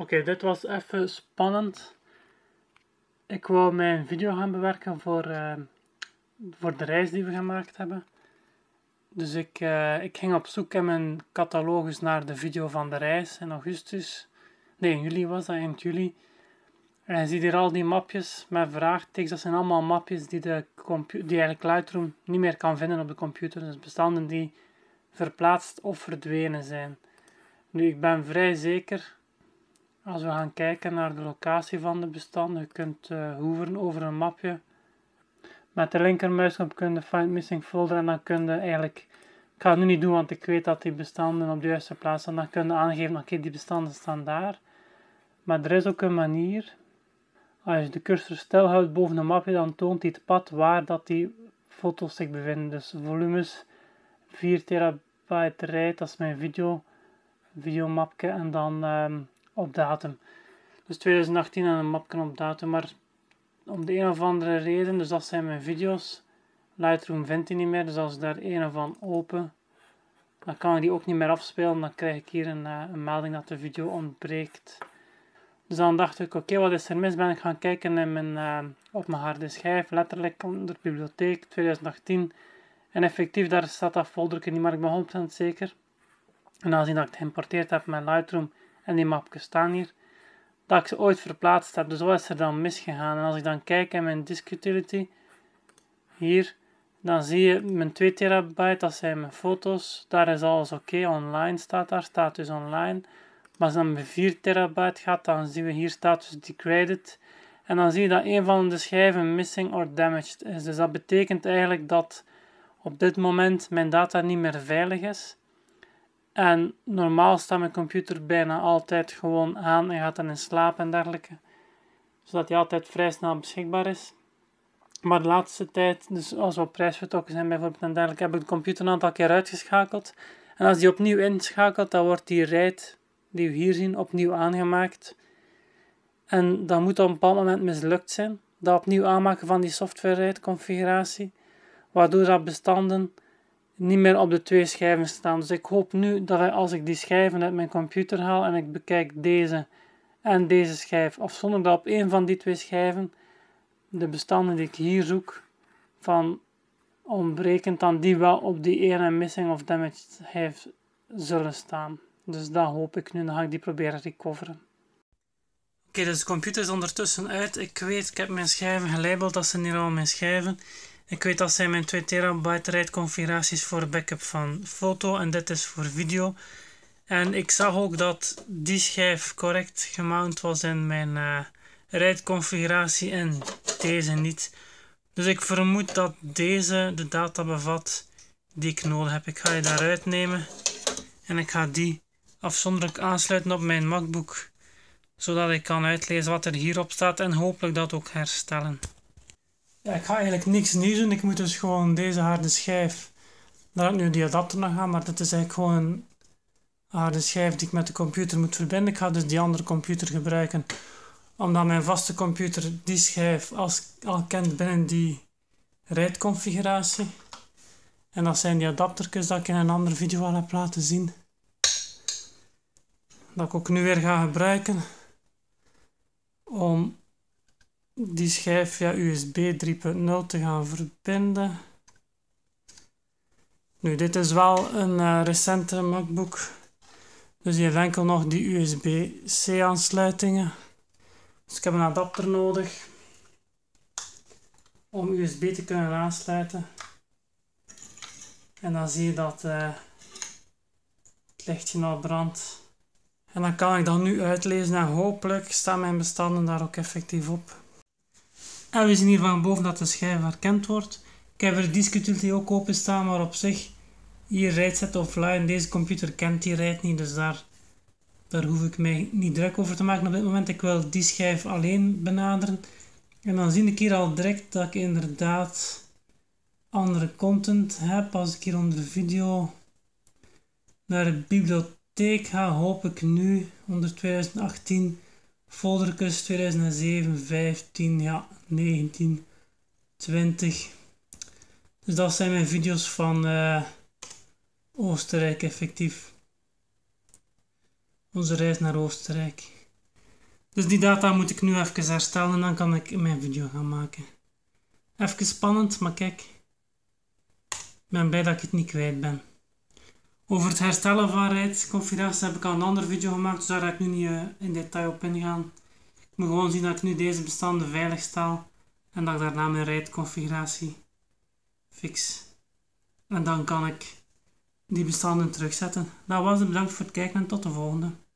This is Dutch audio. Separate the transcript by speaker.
Speaker 1: Oké, dit was even spannend. Ik wou mijn video gaan bewerken voor, eh, voor de reis die we gemaakt hebben. Dus ik, eh, ik ging op zoek in mijn catalogus naar de video van de reis in augustus. Nee, juli was dat, eind juli. En je ziet hier al die mapjes met vraagtekens. Dat zijn allemaal mapjes die, de die eigenlijk Lightroom niet meer kan vinden op de computer. Dus bestanden die verplaatst of verdwenen zijn. Nu, ik ben vrij zeker als we gaan kijken naar de locatie van de bestanden, je kunt uh, eh, hoeven over een mapje. Met de linkermuisknop kun je Find Missing Folder en dan kun je eigenlijk... Ik ga het nu niet doen, want ik weet dat die bestanden op de juiste plaats staan. Dan kun je aangeven, oké, die bestanden staan daar. Maar er is ook een manier. Als je de cursor stilhoudt boven een mapje, dan toont hij het pad waar dat die foto's zich bevinden. Dus volumes, 4 terabyte rijdt dat is mijn video, videomapje. En dan... Ehm, op datum. Dus 2018 en een map kan op datum, maar om de een of andere reden, dus dat zijn mijn video's. Lightroom vindt hij niet meer, dus als ik daar een of van open, dan kan ik die ook niet meer afspelen. Dan krijg ik hier een, eh, een melding dat de video ontbreekt. Dus dan dacht ik, oké, wat is er mis? Ben ik gaan kijken in mijn, eh, op mijn harde schijf, letterlijk onder bibliotheek 2018. En effectief, daar staat dat folder niet, maar ik ben 100% zeker. En aangezien dat ik het geïmporteerd heb met Lightroom, en die mapjes staan hier, dat ik ze ooit verplaatst heb. Dus wat is er dan misgegaan? En als ik dan kijk in mijn disk utility, hier, dan zie je mijn 2 terabyte, dat zijn mijn foto's. Daar is alles oké, online staat daar, Status online. Maar als dan mijn 4 terabyte gaat, dan zien we hier status degraded. En dan zie je dat een van de schijven missing or damaged is. Dus dat betekent eigenlijk dat op dit moment mijn data niet meer veilig is. En normaal staat mijn computer bijna altijd gewoon aan en gaat dan in slaap en dergelijke. Zodat hij altijd vrij snel beschikbaar is. Maar de laatste tijd, dus als we op prijs zijn bijvoorbeeld en dergelijke, heb ik de computer een aantal keer uitgeschakeld. En als die opnieuw inschakelt, dan wordt die rijt die we hier zien opnieuw aangemaakt. En dat moet op een bepaald moment mislukt zijn. Dat opnieuw aanmaken van die software RAID-configuratie, Waardoor dat bestanden niet meer op de twee schijven staan. Dus ik hoop nu dat als ik die schijven uit mijn computer haal en ik bekijk deze en deze schijf of zonder dat op een van die twee schijven, de bestanden die ik hier zoek, van ontbrekend dan die wel op die ene en missing of damaged heeft zullen staan. Dus dat hoop ik nu, dan ga ik die proberen recoveren. Oké, dus de computer is ondertussen uit. Ik weet, ik heb mijn schijven gelabeld, dat zijn hier al mijn schijven. Ik weet dat zijn mijn 2 terabyte RAID configuraties voor backup van foto en dit is voor video. En ik zag ook dat die schijf correct gemount was in mijn uh, eh, RAID configuratie en deze niet. Dus ik vermoed dat deze de data bevat die ik nodig heb. Ik ga je daaruit nemen en ik ga die afzonderlijk aansluiten op mijn MacBook zodat ik kan uitlezen wat er hierop staat en hopelijk dat ook herstellen ik ga eigenlijk niks nieuws doen. Ik moet dus gewoon deze harde schijf. Daar ik nu die adapter nog gaan maar dat is eigenlijk gewoon een harde schijf die ik met de computer moet verbinden. Ik ga dus die andere computer gebruiken. Omdat mijn vaste computer die schijf als, al kent binnen die configuratie En dat zijn die adaptertjes dat ik in een andere video al heb laten zien. Dat ik ook nu weer ga gebruiken om die schijf via USB 3.0 te gaan verbinden. Nu, dit is wel een uh, eh, recente MacBook, dus je hebt enkel nog die USB-C aansluitingen. Dus ik heb een adapter nodig om USB te kunnen aansluiten. En dan zie je dat eh, het lichtje al nou brandt. En dan kan ik dat nu uitlezen en hopelijk staan mijn bestanden daar ook effectief op. En we zien hier van boven dat de schijf herkend wordt. Ik heb er Discutility ook openstaan, maar op zich, hier rijdt het offline. Deze computer kent die rijdt niet, dus daar, daar hoef ik mij niet druk over te maken op dit moment. Ik wil die schijf alleen benaderen. En dan zie ik hier al direct dat ik inderdaad andere content heb. Als ik hier onder video naar de bibliotheek ga, hoop ik nu onder 2018 Folderkus 2007, 15, ja, 19, 20. Dus dat zijn mijn video's van eh, Oostenrijk effectief. Onze reis naar Oostenrijk. Dus die data moet ik nu even herstellen en dan kan ik mijn video gaan maken. Even spannend, maar kijk. Ik ben blij dat ik het niet kwijt ben. Over het herstellen van rijdsconfiguraties heb ik al een andere video gemaakt, dus daar ga ik nu niet eh, in detail op ingaan. Ik moet gewoon zien dat ik nu deze bestanden veilig stel en dat ik daarna mijn rijdconfiguratie fix. En dan kan ik die bestanden terugzetten. Dat was het, bedankt voor het kijken en tot de volgende.